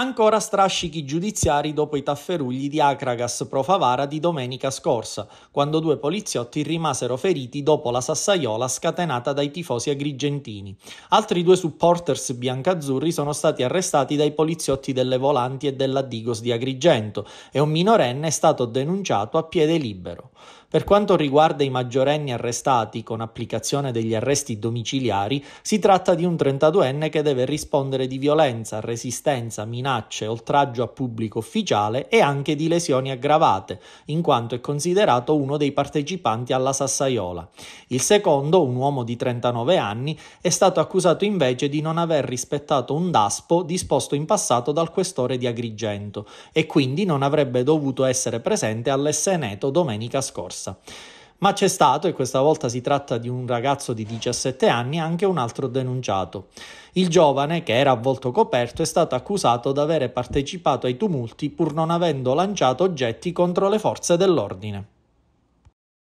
Ancora strascichi giudiziari dopo i tafferugli di Acragas Pro Favara di domenica scorsa, quando due poliziotti rimasero feriti dopo la sassaiola scatenata dai tifosi agrigentini. Altri due supporters biancazzurri sono stati arrestati dai poliziotti delle Volanti e della Digos di Agrigento e un minorenne è stato denunciato a piede libero. Per quanto riguarda i maggiorenni arrestati con applicazione degli arresti domiciliari, si tratta di un 32enne che deve rispondere di violenza, resistenza, minacce, oltraggio a pubblico ufficiale e anche di lesioni aggravate, in quanto è considerato uno dei partecipanti alla Sassaiola. Il secondo, un uomo di 39 anni, è stato accusato invece di non aver rispettato un DASPO disposto in passato dal questore di Agrigento e quindi non avrebbe dovuto essere presente all'Esseneto domenica scorsa scorsa. Ma c'è stato, e questa volta si tratta di un ragazzo di 17 anni, anche un altro denunciato. Il giovane, che era a volto coperto, è stato accusato di avere partecipato ai tumulti pur non avendo lanciato oggetti contro le forze dell'ordine.